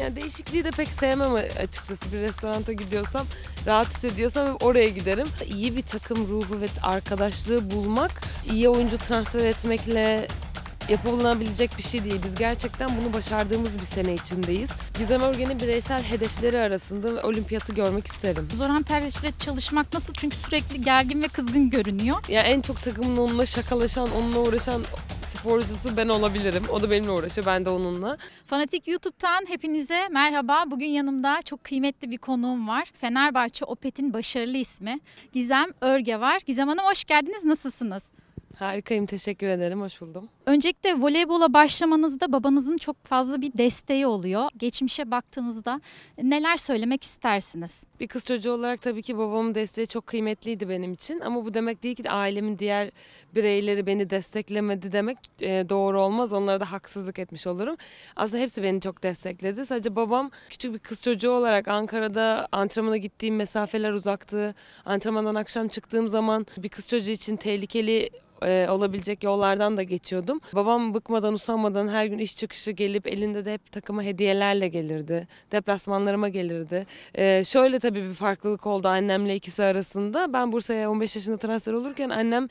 Yani değişikliği de pek sevmem açıkçası. Bir restoranta gidiyorsam, rahat hissediyorsam oraya giderim. İyi bir takım ruhu ve arkadaşlığı bulmak, iyi oyuncu transfer etmekle yapılabilecek bir şey değil. Biz gerçekten bunu başardığımız bir sene içindeyiz. Gizem Örgen'in bireysel hedefleri arasında olimpiyatı görmek isterim. Zoran Terziç'le çalışmak nasıl? Çünkü sürekli gergin ve kızgın görünüyor. Ya en çok takımın onunla şakalaşan, onunla uğraşan sporcusu ben olabilirim. O da benimle uğraşıyor, ben de onunla. Fanatik YouTube'tan hepinize merhaba. Bugün yanımda çok kıymetli bir konuğum var. Fenerbahçe Opet'in başarılı ismi Gizem Örge var. Gizem Hanım hoş geldiniz, nasılsınız? Harikayım, teşekkür ederim. Hoş buldum. Öncelikle voleybola başlamanızda babanızın çok fazla bir desteği oluyor. Geçmişe baktığınızda neler söylemek istersiniz? Bir kız çocuğu olarak tabii ki babamın desteği çok kıymetliydi benim için. Ama bu demek değil ki ailemin diğer bireyleri beni desteklemedi demek e, doğru olmaz. Onlara da haksızlık etmiş olurum. Aslında hepsi beni çok destekledi. Sadece babam küçük bir kız çocuğu olarak Ankara'da antrenmana gittiğim mesafeler uzaktı. Antrenmandan akşam çıktığım zaman bir kız çocuğu için tehlikeli e, olabilecek yollardan da geçiyordum. Babam bıkmadan usanmadan her gün iş çıkışı gelip elinde de hep takıma hediyelerle gelirdi. Deplasmanlarıma gelirdi. E, şöyle tabii bir farklılık oldu annemle ikisi arasında. Ben Bursa'ya 15 yaşında transfer olurken annem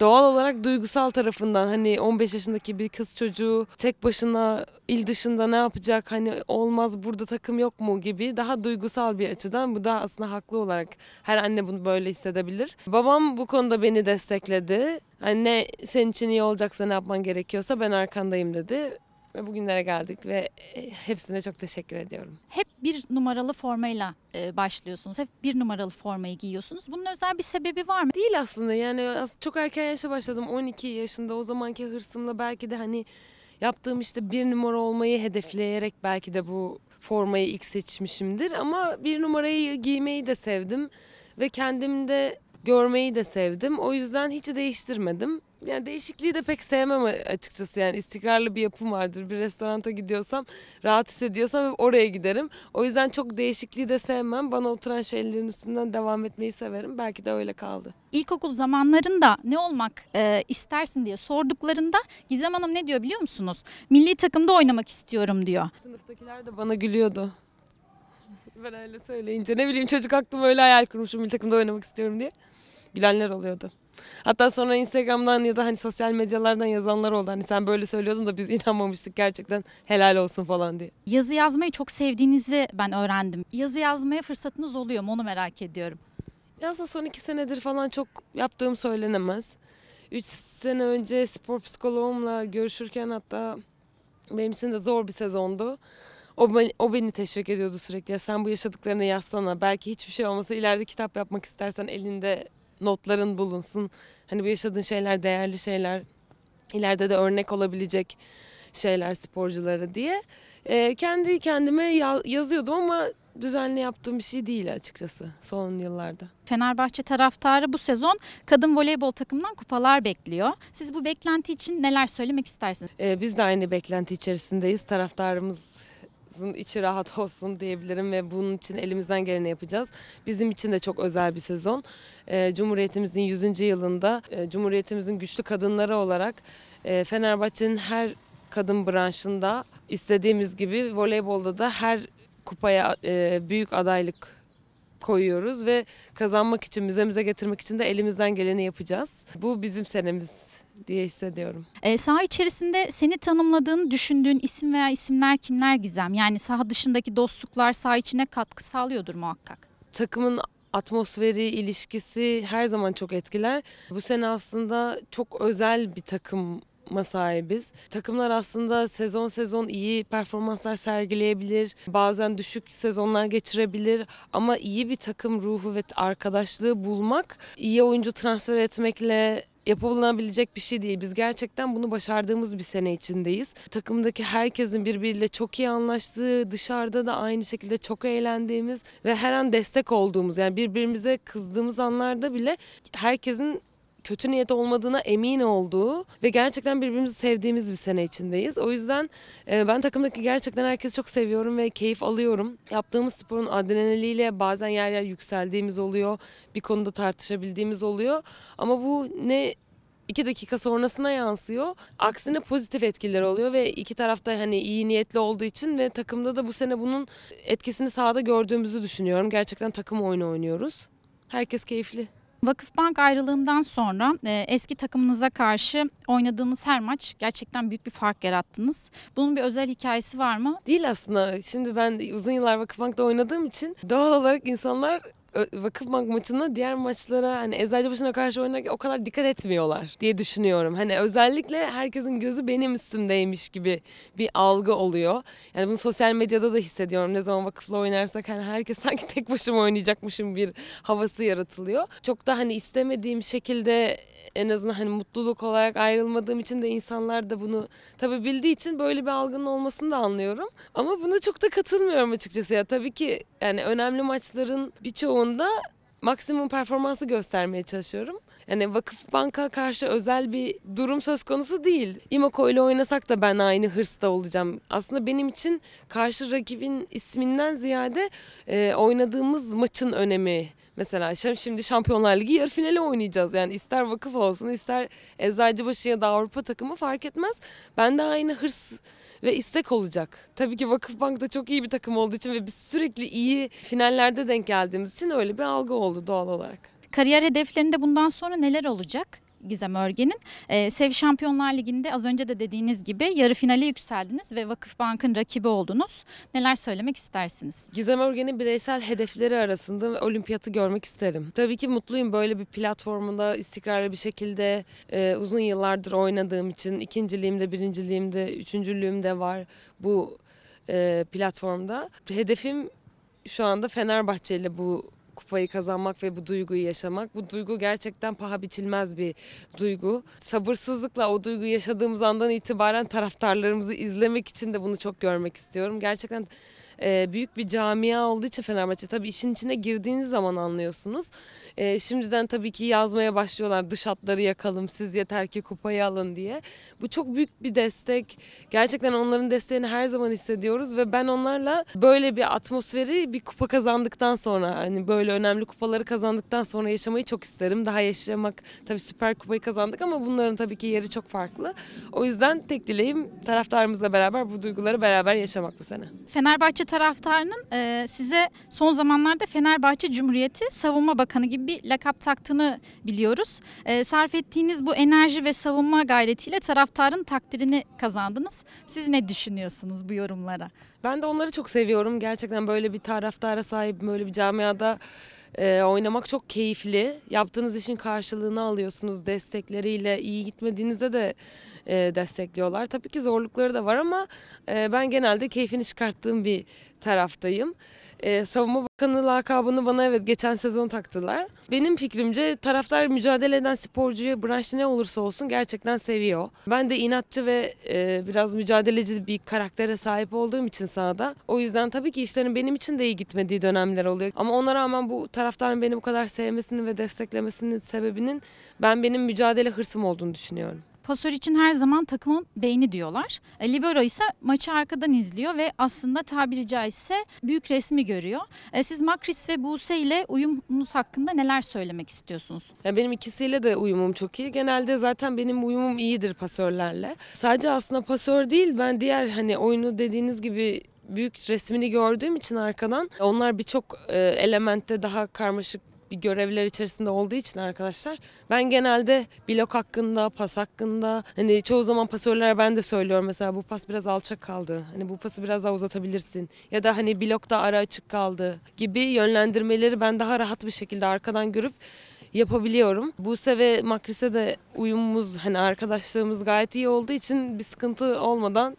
doğal olarak duygusal tarafından hani 15 yaşındaki bir kız çocuğu tek başına il dışında ne yapacak hani olmaz burada takım yok mu gibi daha duygusal bir açıdan bu da aslında haklı olarak her anne bunu böyle hissedebilir. Babam bu konuda beni destekledi. Hani yani ne senin için iyi olacaksa ne yapman gerekiyorsa ben arkandayım dedi. Ve bugünlere geldik ve e, hepsine çok teşekkür ediyorum. Hep bir numaralı formayla e, başlıyorsunuz. Hep bir numaralı formayı giyiyorsunuz. Bunun özel bir sebebi var mı? Değil aslında yani çok erken yaşa başladım. 12 yaşında o zamanki hırsımla belki de hani yaptığım işte bir numara olmayı hedefleyerek belki de bu formayı ilk seçmişimdir. Ama bir numarayı giymeyi de sevdim ve kendimde görmeyi de sevdim. O yüzden hiç değiştirmedim. Yani değişikliği de pek sevmem açıkçası yani istikrarlı bir yapım vardır. Bir restoranta gidiyorsam rahat hissediyorsam hep oraya giderim. O yüzden çok değişikliği de sevmem. Bana oturan şeylerin üstünden devam etmeyi severim. Belki de öyle kaldı. İlkokul zamanlarında ne olmak e, istersin diye sorduklarında Gizem Hanım ne diyor biliyor musunuz? Milli takımda oynamak istiyorum diyor. Sınıftakiler de bana gülüyordu. ben öyle söyleyince ne bileyim çocuk aklım öyle hayal kurmuşum milli takımda oynamak istiyorum diye bilenler oluyordu. Hatta sonra Instagram'dan ya da hani sosyal medyalardan yazanlar oldu. Hani sen böyle söylüyordun da biz inanmamıştık gerçekten helal olsun falan diye. Yazı yazmayı çok sevdiğinizi ben öğrendim. Yazı yazmaya fırsatınız oluyor mu onu merak ediyorum. Yazda son iki senedir falan çok yaptığım söylenemez. Üç sene önce spor psikoloğumla görüşürken hatta benim için de zor bir sezondu. O beni, o beni teşvik ediyordu sürekli. Ya sen bu yaşadıklarını yazsana. Belki hiçbir şey olmasa ileride kitap yapmak istersen elinde notların bulunsun. Hani bu yaşadığın şeyler değerli şeyler. ileride de örnek olabilecek şeyler sporculara diye. E, kendi kendime ya- yazıyordum ama düzenli yaptığım bir şey değil açıkçası son yıllarda. Fenerbahçe taraftarı bu sezon kadın voleybol takımından kupalar bekliyor. Siz bu beklenti için neler söylemek istersiniz? Ee, biz de aynı beklenti içerisindeyiz. Taraftarımız herkesin içi rahat olsun diyebilirim ve bunun için elimizden geleni yapacağız. Bizim için de çok özel bir sezon. Ee, Cumhuriyetimizin 100. yılında e, Cumhuriyetimizin güçlü kadınları olarak e, Fenerbahçe'nin her kadın branşında istediğimiz gibi voleybolda da her kupaya e, büyük adaylık koyuyoruz ve kazanmak için, müzemize getirmek için de elimizden geleni yapacağız. Bu bizim senemiz diye hissediyorum. E, saha içerisinde seni tanımladığın, düşündüğün isim veya isimler kimler Gizem? Yani saha dışındaki dostluklar saha içine katkı sağlıyordur muhakkak. Takımın atmosferi, ilişkisi her zaman çok etkiler. Bu sene aslında çok özel bir takım sahibiz. Takımlar aslında sezon sezon iyi performanslar sergileyebilir. Bazen düşük sezonlar geçirebilir ama iyi bir takım ruhu ve arkadaşlığı bulmak iyi oyuncu transfer etmekle yapılabilecek bir şey değil. Biz gerçekten bunu başardığımız bir sene içindeyiz. Takımdaki herkesin birbiriyle çok iyi anlaştığı, dışarıda da aynı şekilde çok eğlendiğimiz ve her an destek olduğumuz yani birbirimize kızdığımız anlarda bile herkesin kötü niyet olmadığına emin olduğu ve gerçekten birbirimizi sevdiğimiz bir sene içindeyiz. O yüzden e, ben takımdaki gerçekten herkesi çok seviyorum ve keyif alıyorum. Yaptığımız sporun adrenaliyle bazen yer yer yükseldiğimiz oluyor. Bir konuda tartışabildiğimiz oluyor. Ama bu ne iki dakika sonrasına yansıyor. Aksine pozitif etkiler oluyor ve iki tarafta hani iyi niyetli olduğu için ve takımda da bu sene bunun etkisini sahada gördüğümüzü düşünüyorum. Gerçekten takım oyunu oynuyoruz. Herkes keyifli. Vakıfbank ayrılığından sonra e, eski takımınıza karşı oynadığınız her maç gerçekten büyük bir fark yarattınız. Bunun bir özel hikayesi var mı? Değil aslında. Şimdi ben uzun yıllar Vakıfbank'ta oynadığım için doğal olarak insanlar vakıf maçında diğer maçlara hani Eczacıbaşı'na karşı oynarken o kadar dikkat etmiyorlar diye düşünüyorum. Hani özellikle herkesin gözü benim üstümdeymiş gibi bir algı oluyor. Yani bunu sosyal medyada da hissediyorum. Ne zaman vakıfla oynarsak hani herkes sanki tek başıma oynayacakmışım bir havası yaratılıyor. Çok da hani istemediğim şekilde en azından hani mutluluk olarak ayrılmadığım için de insanlar da bunu tabii bildiği için böyle bir algının olmasını da anlıyorum. Ama buna çok da katılmıyorum açıkçası ya. Tabii ki yani önemli maçların birçoğu konuda maksimum performansı göstermeye çalışıyorum. Yani Vakıf Banka karşı özel bir durum söz konusu değil. İmako ile oynasak da ben aynı hırsta olacağım. Aslında benim için karşı rakibin isminden ziyade e, oynadığımız maçın önemi. Mesela şimdi Şampiyonlar Ligi yarı finali oynayacağız. Yani ister vakıf olsun ister Eczacıbaşı ya da Avrupa takımı fark etmez. Ben de aynı hırs ve istek olacak. Tabii ki Vakıfbank da çok iyi bir takım olduğu için ve biz sürekli iyi finallerde denk geldiğimiz için öyle bir algı oldu doğal olarak. Kariyer hedeflerinde bundan sonra neler olacak? Gizem Örgen'in. E, ee, Sev Şampiyonlar Ligi'nde az önce de dediğiniz gibi yarı finale yükseldiniz ve Vakıfbank'ın rakibi oldunuz. Neler söylemek istersiniz? Gizem Örgen'in bireysel hedefleri arasında olimpiyatı görmek isterim. Tabii ki mutluyum böyle bir platformunda istikrarlı bir şekilde e, uzun yıllardır oynadığım için ikinciliğimde, birinciliğimde, üçüncülüğümde var bu e, platformda. Hedefim şu anda Fenerbahçe ile bu kupayı kazanmak ve bu duyguyu yaşamak. Bu duygu gerçekten paha biçilmez bir duygu. Sabırsızlıkla o duyguyu yaşadığımız andan itibaren taraftarlarımızı izlemek için de bunu çok görmek istiyorum. Gerçekten e, büyük bir camia olduğu için Fenerbahçe tabii işin içine girdiğiniz zaman anlıyorsunuz. E, şimdiden tabii ki yazmaya başlıyorlar dış hatları yakalım siz yeter ki kupayı alın diye. Bu çok büyük bir destek. Gerçekten onların desteğini her zaman hissediyoruz ve ben onlarla böyle bir atmosferi bir kupa kazandıktan sonra hani böyle önemli kupaları kazandıktan sonra yaşamayı çok isterim. Daha yaşamak tabii süper kupayı kazandık ama bunların tabii ki yeri çok farklı. O yüzden tek dileğim taraftarımızla beraber bu duyguları beraber yaşamak bu sene. Fenerbahçe Fenerbahçe taraftarının e, size son zamanlarda Fenerbahçe Cumhuriyeti Savunma Bakanı gibi bir lakap taktığını biliyoruz. E, sarf ettiğiniz bu enerji ve savunma gayretiyle taraftarın takdirini kazandınız. Siz ne düşünüyorsunuz bu yorumlara? Ben de onları çok seviyorum. Gerçekten böyle bir taraftara sahip, böyle bir camiada e, oynamak çok keyifli. Yaptığınız işin karşılığını alıyorsunuz destekleriyle. İyi gitmediğinizde de e, destekliyorlar. Tabii ki zorlukları da var ama e, ben genelde keyfini çıkarttığım bir taraftayım. E, savunma Bakanı lakabını bana evet geçen sezon taktılar. Benim fikrimce taraftar mücadele eden sporcuyu branşta ne olursa olsun gerçekten seviyor. Ben de inatçı ve e, biraz mücadeleci bir karaktere sahip olduğum için sahada. O yüzden tabii ki işlerin benim için de iyi gitmediği dönemler oluyor. Ama ona rağmen bu taraftarın beni bu kadar sevmesinin ve desteklemesinin sebebinin ben benim mücadele hırsım olduğunu düşünüyorum pasör için her zaman takımın beyni diyorlar. E, libero ise maçı arkadan izliyor ve aslında tabiri caizse büyük resmi görüyor. E, siz Makris ve Buse ile uyumunuz hakkında neler söylemek istiyorsunuz? Ya benim ikisiyle de uyumum çok iyi. Genelde zaten benim uyumum iyidir pasörlerle. Sadece aslında pasör değil ben diğer hani oyunu dediğiniz gibi büyük resmini gördüğüm için arkadan onlar birçok e, elementte daha karmaşık bir görevler içerisinde olduğu için arkadaşlar ben genelde blok hakkında, pas hakkında hani çoğu zaman pasörlere ben de söylüyorum mesela bu pas biraz alçak kaldı. Hani bu pası biraz daha uzatabilirsin ya da hani blokta ara açık kaldı gibi yönlendirmeleri ben daha rahat bir şekilde arkadan görüp yapabiliyorum. Buse ve Makris'e de uyumumuz hani arkadaşlığımız gayet iyi olduğu için bir sıkıntı olmadan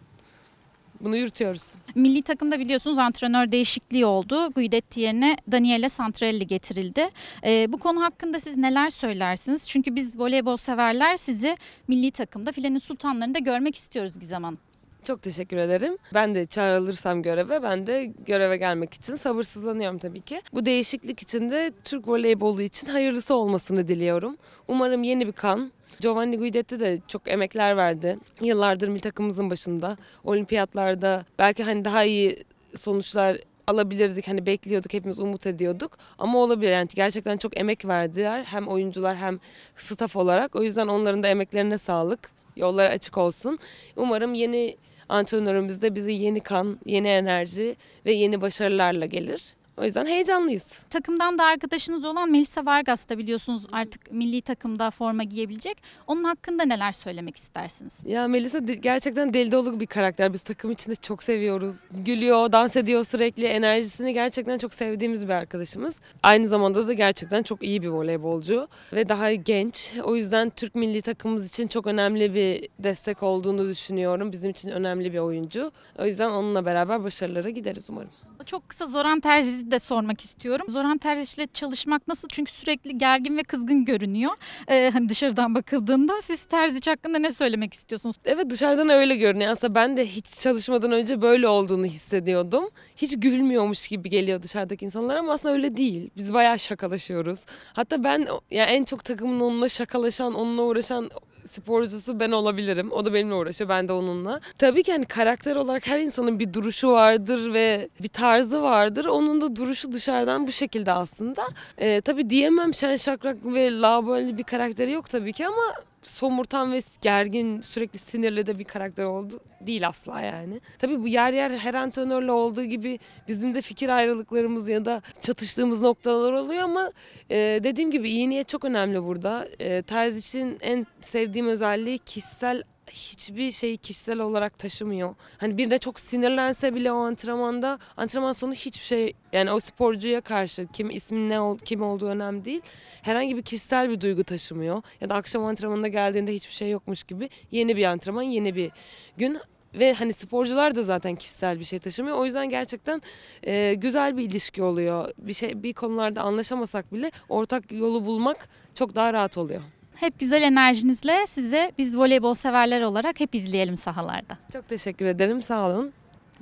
bunu yürütüyoruz. Milli takımda biliyorsunuz antrenör değişikliği oldu. Guidetti yerine Daniele Santrelli getirildi. Ee, bu konu hakkında siz neler söylersiniz? Çünkü biz voleybol severler sizi milli takımda filenin sultanlarında görmek istiyoruz Gizem Hanım. Çok teşekkür ederim. Ben de çağrılırsam göreve ben de göreve gelmek için sabırsızlanıyorum tabii ki. Bu değişiklik için de Türk voleybolu için hayırlısı olmasını diliyorum. Umarım yeni bir kan, Giovanni Guidetti de çok emekler verdi. Yıllardır bir takımımızın başında. Olimpiyatlarda belki hani daha iyi sonuçlar alabilirdik. Hani bekliyorduk, hepimiz umut ediyorduk. Ama olabilir yani gerçekten çok emek verdiler. Hem oyuncular hem staff olarak. O yüzden onların da emeklerine sağlık. Yolları açık olsun. Umarım yeni Antrenörümüz de bizi yeni kan, yeni enerji ve yeni başarılarla gelir. O yüzden heyecanlıyız. Takımdan da arkadaşınız olan Melisa Vargas da biliyorsunuz artık milli takımda forma giyebilecek. Onun hakkında neler söylemek istersiniz? Ya Melisa gerçekten deli dolu bir karakter. Biz takım içinde çok seviyoruz. Gülüyor, dans ediyor sürekli. Enerjisini gerçekten çok sevdiğimiz bir arkadaşımız. Aynı zamanda da gerçekten çok iyi bir voleybolcu ve daha genç. O yüzden Türk milli takımımız için çok önemli bir destek olduğunu düşünüyorum. Bizim için önemli bir oyuncu. O yüzden onunla beraber başarılara gideriz umarım. Çok kısa Zoran Terzici de sormak istiyorum. Zoran Terzici çalışmak nasıl? Çünkü sürekli gergin ve kızgın görünüyor. Ee, hani dışarıdan bakıldığında siz Terzici hakkında ne söylemek istiyorsunuz? Evet dışarıdan öyle görünüyor. Aslında ben de hiç çalışmadan önce böyle olduğunu hissediyordum. Hiç gülmüyormuş gibi geliyor dışarıdaki insanlar ama aslında öyle değil. Biz bayağı şakalaşıyoruz. Hatta ben ya yani en çok takımın onunla şakalaşan, onunla uğraşan sporcusu ben olabilirim. O da benimle uğraşıyor, ben de onunla. Tabii ki hani karakter olarak her insanın bir duruşu vardır ve bir tarzı vardır. Onun da duruşu dışarıdan bu şekilde aslında. E, tabii diyemem şen şakrak ve laubali bir karakteri yok tabii ki ama somurtan ve gergin sürekli sinirli de bir karakter oldu değil asla yani. Tabii bu yer yer her antrenörle olduğu gibi bizim de fikir ayrılıklarımız ya da çatıştığımız noktalar oluyor ama e, dediğim gibi iyi niyet çok önemli burada. E, Terzic'in en sevdiğim özelliği kişisel hiçbir şeyi kişisel olarak taşımıyor. Hani bir de çok sinirlense bile o antrenmanda antrenman sonu hiçbir şey yani o sporcuya karşı kim ismin ne kim olduğu önemli değil. Herhangi bir kişisel bir duygu taşımıyor. Ya da akşam antrenmanda geldiğinde hiçbir şey yokmuş gibi yeni bir antrenman, yeni bir gün ve hani sporcular da zaten kişisel bir şey taşımıyor. O yüzden gerçekten e, güzel bir ilişki oluyor. Bir şey bir konularda anlaşamasak bile ortak yolu bulmak çok daha rahat oluyor. Hep güzel enerjinizle size biz voleybol severler olarak hep izleyelim sahalarda. Çok teşekkür ederim. Sağ olun.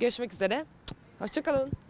Görüşmek üzere. Hoşçakalın.